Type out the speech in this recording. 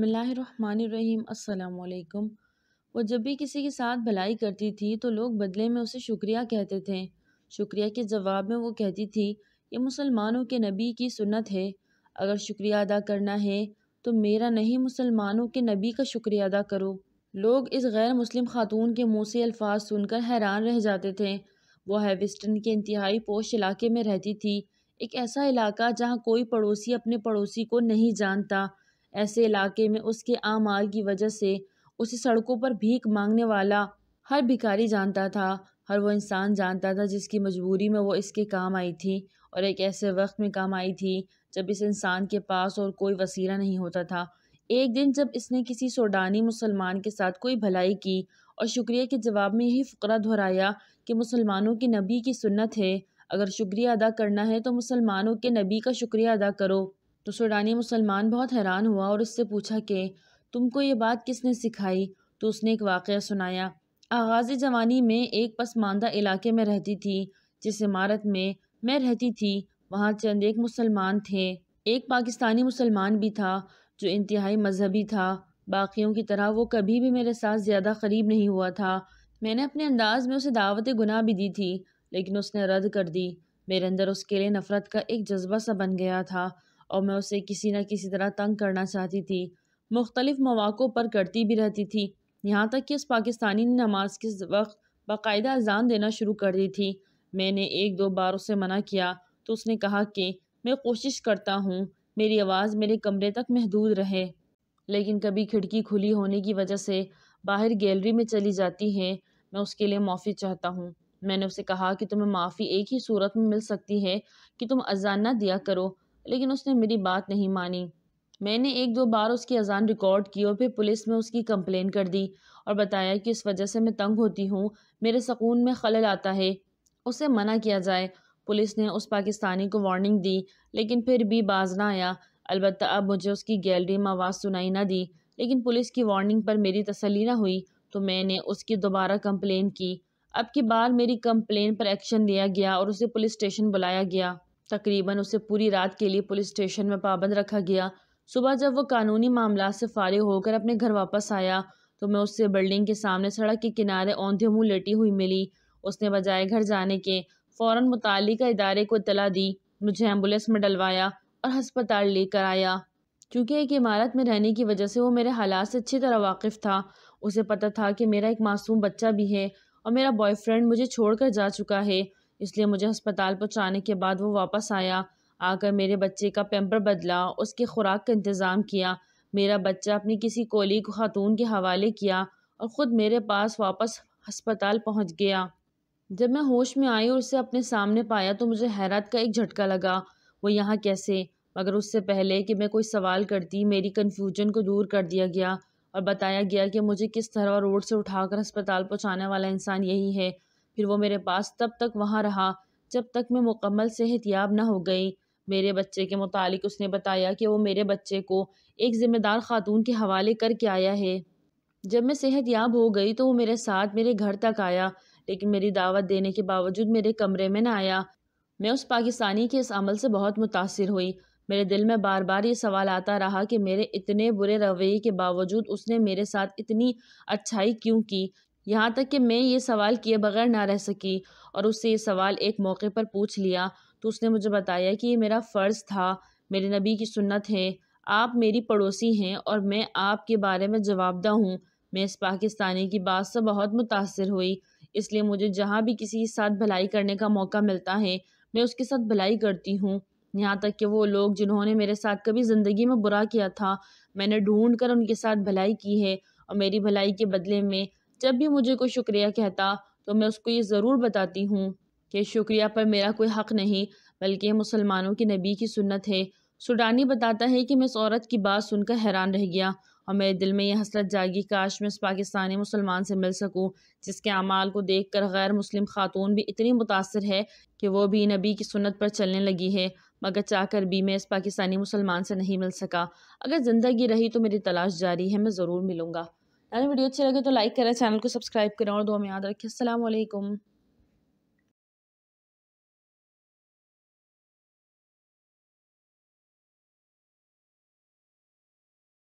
बसमीम् अल्लाम वो जब भी किसी के साथ भलाई करती थी तो लोग बदले में उसे शुक्रिया कहते थे शुक्रिया के जवाब में वो कहती थी ये मुसलमानों के नबी की सुन्नत है अगर शुक्रिया अदा करना है तो मेरा नहीं मुसलमानों के नबी का शुक्रिया अदा करो लोग इस गैर मुस्लिम खातून के मुँह से अल्फाज सुनकर हैरान रह जाते थे वो हैविस्टन के इंतहाई पोश इलाके में रहती थी एक ऐसा इलाका जहाँ कोई पड़ोसी अपने पड़ोसी को नहीं जानता ऐसे इलाके में उसके आम आल की वजह से उसे सड़कों पर भीख मांगने वाला हर भिखारी जानता था हर वो इंसान जानता था जिसकी मजबूरी में वो इसके काम आई थी और एक ऐसे वक्त में काम आई थी जब इस इंसान के पास और कोई वसीला नहीं होता था एक दिन जब इसने किसी सोडानी मुसलमान के साथ कोई भलाई की और शुक्रिया के जवाब में यही फ़करा दोहराया कि मुसलमानों के नबी की सुन्नत है अगर शुक्रिया अदा करना है तो मुसलमानों के नबी का शुक्रिया अदा करो तो सूडानी मुसलमान बहुत हैरान हुआ और उससे पूछा कि तुमको ये बात किसने सिखाई तो उसने एक वाक़ सुनाया आगाज़ जवानी में एक पसमानदा इलाके में रहती थी जिस इमारत में मैं रहती थी वहाँ चंद एक मुसलमान थे एक पाकिस्तानी मुसलमान भी था जो इंतहाई मजहबी था बाकियों की तरह वो कभी भी मेरे साथ ज़्यादा करीब नहीं हुआ था मैंने अपने अंदाज में उसे दावत गुनाह भी दी थी लेकिन उसने रद्द कर दी मेरे अंदर उसके लिए नफ़रत का एक जज्बा सा बन गया था और मैं उसे किसी न किसी तरह तंग करना चाहती थी मुख्तलिफ़ मौाक़ों पर करती भी रहती थी यहाँ तक कि उस पाकिस्तानी ने नमाज के वक्त बाकायदा अजान देना शुरू कर दी थी मैंने एक दो बार उसे मना किया तो उसने कहा कि मैं कोशिश करता हूँ मेरी आवाज़ मेरे कमरे तक महदूद रहे लेकिन कभी खिड़की खुली होने की वजह से बाहर गैलरी में चली जाती है मैं उसके लिए माफ़ी चाहता हूँ मैंने उसे कहा कि तुम्हें माफ़ी एक ही सूरत में मिल सकती है कि तुम अजान ना दिया करो लेकिन उसने मेरी बात नहीं मानी मैंने एक दो बार उसकी अजान रिकॉर्ड की और फिर पुलिस में उसकी कंप्लेन कर दी और बताया कि इस वजह से मैं तंग होती हूँ मेरे सकून में खलल आता है उसे मना किया जाए पुलिस ने उस पाकिस्तानी को वार्निंग दी लेकिन फिर भी बाज ना आया अलबत् अब मुझे उसकी गैलरी में आवाज़ सुनाई ना दी लेकिन पुलिस की वार्निंग पर मेरी तसली ना हुई तो मैंने उसकी दोबारा कंप्लेन की अब की बार मेरी कंप्लेन पर एक्शन लिया गया और उसे पुलिस स्टेशन बुलाया गया तकरीबन उसे पूरी रात के लिए पुलिस स्टेशन में पाबंद रखा गया सुबह जब वह कानूनी मामला से फारिग होकर अपने घर वापस आया तो मैं उससे बिल्डिंग के सामने सड़क के किनारे औंधे मुँह लेटी हुई मिली उसने बजाय घर जाने के फ़ौर मुतल इदारे को इतला दी मुझे एम्बुलेंस में डलवाया और हस्पताल लेकर आया क्योंकि एक इमारत में रहने की वजह से वो मेरे हालात से अच्छी तरह वाकिफ़ था उसे पता था कि मेरा एक मासूम बच्चा भी है और मेरा बॉयफ्रेंड मुझे छोड़कर जा चुका है इसलिए मुझे अस्पताल पहुँचाने के बाद वो वापस आया आकर मेरे बच्चे का पेम्पर बदला उसकी खुराक का इंतज़ाम किया मेरा बच्चा अपनी किसी कोलीग खातून के हवाले किया और ख़ुद मेरे पास वापस अस्पताल पहुंच गया जब मैं होश में आई और उसे अपने सामने पाया तो मुझे हैरत का एक झटका लगा वो यहाँ कैसे मगर उससे पहले कि मैं कोई सवाल करती मेरी कन्फ्यूजन को दूर कर दिया गया और बताया गया कि मुझे किस तरह रोड से उठाकर अस्पताल पहुँचाने वाला इंसान यही है फिर वो मेरे पास तब तक वहाँ रहा जब तक मैं मुकम्मल सेहत याब ना हो गई मेरे बच्चे के मुतालिक उसने बताया कि वो मेरे बच्चे को एक ज़िम्मेदार ख़ातून के हवाले करके आया है जब मैं सेहत याब हो गई तो वो मेरे साथ मेरे घर तक आया लेकिन मेरी दावत देने के बावजूद मेरे कमरे में ना आया मैं उस पाकिस्तानी के इस अमल से बहुत मुतासर हुई मेरे दिल में बार बार ये सवाल आता रहा कि मेरे इतने बुरे रवैये के बावजूद उसने मेरे साथ इतनी अच्छाई क्यों की यहाँ तक कि मैं ये सवाल किए बगैर ना रह सकी और उससे ये सवाल एक मौके पर पूछ लिया तो उसने मुझे बताया कि ये मेरा फ़र्ज़ था मेरे नबी की सुन्नत है आप मेरी पड़ोसी हैं और मैं आपके बारे में जवाबदा हूँ मैं इस पाकिस्तानी की बात से बहुत मुतासर हुई इसलिए मुझे जहाँ भी किसी के साथ भलाई करने का मौका मिलता है मैं उसके साथ भलाई करती हूँ यहाँ तक कि वो लोग जिन्होंने मेरे साथ कभी ज़िंदगी में बुरा किया था मैंने ढूंढ कर उनके साथ भलाई की है और मेरी भलाई के बदले में जब भी मुझे कोई शुक्रिया कहता तो मैं उसको ये ज़रूर बताती हूँ कि शुक्रिया पर मेरा कोई हक़ नहीं बल्कि मुसलमानों की नबी की सुन्नत है सुडानी बताता है कि मैं इस औरत की बात सुनकर हैरान रह गया और मेरे दिल में यह हसरत जागी काश मैं इस पाकिस्तानी मुसलमान से मिल सकूं जिसके अमाल को देख कर गैर मुस्लिम खातून भी इतनी मुतासर है कि वो भी नबी की सुन्नत पर चलने लगी है मगर चाहकर भी मैं इस पाकिस्तानी मुसलमान से नहीं मिल सका अगर ज़िंदगी रही तो मेरी तलाश जारी है मैं ज़रूर मिलूँगा अगर वीडियो अच्छी लगे तो लाइक करें चैनल को सब्सक्राइब करें और दो में याद रखें असलम